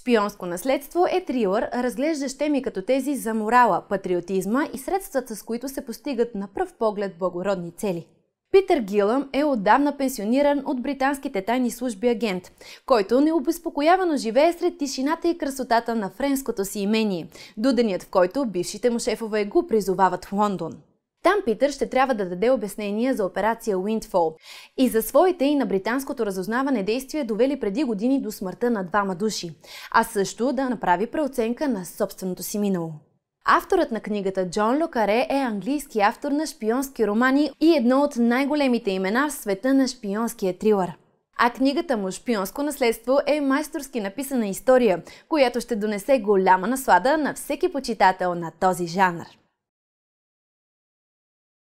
Шпионско наследство е трилър, разглеждащ теми като тези за морала, патриотизма и средствата, с които се постигат на пръв поглед благородни цели. Питър Гилъм е отдавна пенсиониран от британските тайни служби агент, който необезпокоявано живее сред тишината и красотата на френското си имение, дуденият в който бившите му шефове го призовават в Лондон. Там Питър ще трябва да даде обяснения за операция Windfall и за своите и на британското разузнаване действия довели преди години до смъртта на двама души, а също да направи преоценка на собственото си минало. Авторът на книгата Джон Локаре е английски автор на шпионски романи и едно от най-големите имена в света на шпионския трилър. А книгата му «Шпионско наследство» е майсторски написана история, която ще донесе голяма наслада на всеки почитател на този жанр.